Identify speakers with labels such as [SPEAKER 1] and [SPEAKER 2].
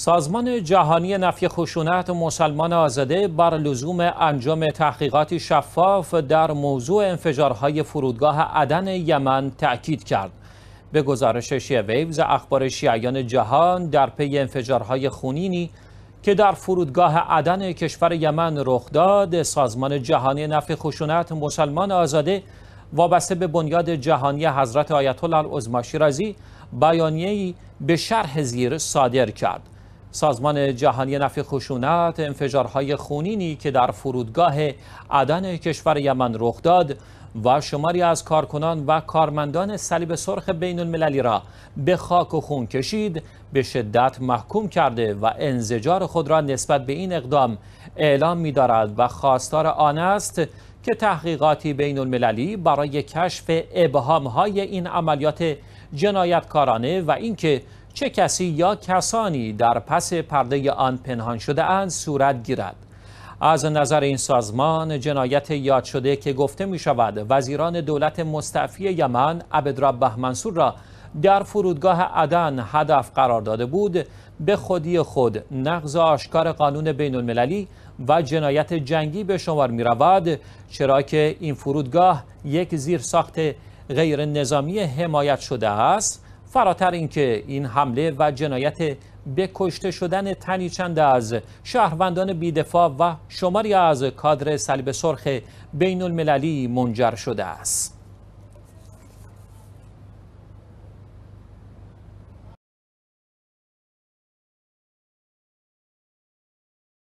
[SPEAKER 1] سازمان جهانی نفی خشونت مسلمان آزاده بر لزوم انجام تحقیقاتی شفاف در موضوع انفجارهای فرودگاه عدن یمن تأکید کرد. به گزارش شیعه ویوز اخبار شیعیان جهان در پی انفجارهای خونینی که در فرودگاه عدن کشور یمن رخ داد، سازمان جهانی نفی خشونت مسلمان آزاده وابسته به بنیاد جهانی حضرت آیت الله رازی شیرازی بیانیه‌ای به شرح زیر صادر کرد. سازمان جهانی نفی خشونت انفجارهای خونینی که در فرودگاه عدن کشور یمن رخ داد و شماری از کارکنان و کارمندان صلیب سرخ بین المللی را به خاک و خون کشید به شدت محکوم کرده و انزجار خود را نسبت به این اقدام اعلام می دارد و خواستار آن است که تحقیقاتی بین المللی برای کشف ابهام های این عملیات جنایتکارانه و اینکه چه کسی یا کسانی در پس پرده آن پنهان شده اند صورت گیرد از نظر این سازمان جنایت یاد شده که گفته می شود وزیران دولت مستعفی یمن عبدربه منصور را در فرودگاه عدن هدف قرار داده بود به خودی خود نقض آشکار قانون بین المللی و جنایت جنگی به شمار می رود چرا که این فرودگاه یک زیرساخت غیر نظامی حمایت شده است فراتر اینکه این حمله و جنایت به کشته شدن تنی چند از شهروندان بیدفاع و شماری از کادر صلیب سرخ بین المللی منجر شده است.